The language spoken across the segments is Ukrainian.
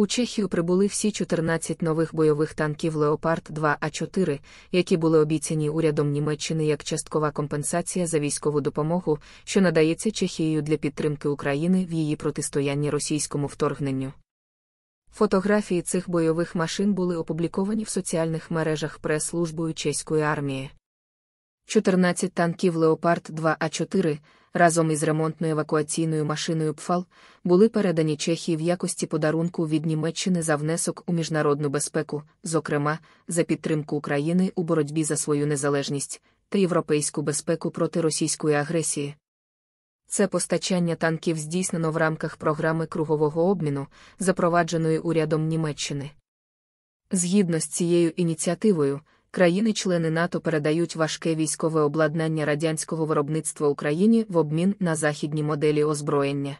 У Чехію прибули всі 14 нових бойових танків Леопард 2А4, які були обіцяні урядом Німеччини як часткова компенсація за військову допомогу, що надається Чехією для підтримки України в її протистоянні російському вторгненню. Фотографії цих бойових машин були опубліковані в соціальних мережах прес-службою чеської армії. 14 танків Леопард 2А4 разом із ремонтно-евакуаційною машиною ПФАЛ були передані Чехії в якості подарунку від Німеччини за внесок у міжнародну безпеку, зокрема, за підтримку України у боротьбі за свою незалежність та європейську безпеку проти російської агресії. Це постачання танків здійснено в рамках програми кругового обміну, запровадженої урядом Німеччини. Згідно з цією ініціативою, країни-члени НАТО передають важке військове обладнання радянського виробництва Україні в обмін на західні моделі озброєння.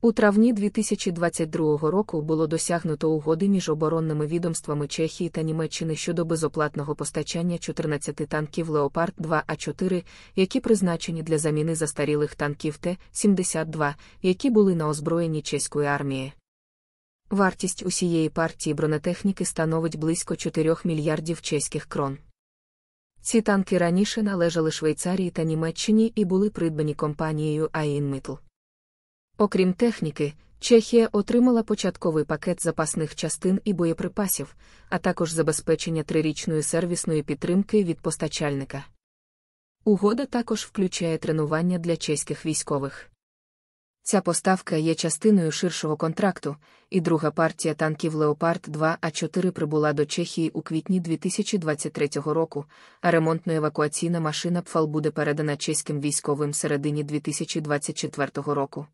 У травні 2022 року було досягнуто угоди між оборонними відомствами Чехії та Німеччини щодо безоплатного постачання 14 танків Леопард 2 а 4 які призначені для заміни застарілих танків Т-72, які були на озброєнні чеської армії. Вартість усієї партії бронетехніки становить близько 4 мільярдів чеських крон. Ці танки раніше належали Швейцарії та Німеччині і були придбані компанією Айнмитл. Окрім техніки, Чехія отримала початковий пакет запасних частин і боєприпасів, а також забезпечення трирічної сервісної підтримки від постачальника. Угода також включає тренування для чеських військових. Ця поставка є частиною ширшого контракту, і друга партія танків Леопард 2 а 4 прибула до Чехії у квітні 2023 року, а ремонтно-евакуаційна машина ПФАЛ буде передана чеським військовим середині 2024 року.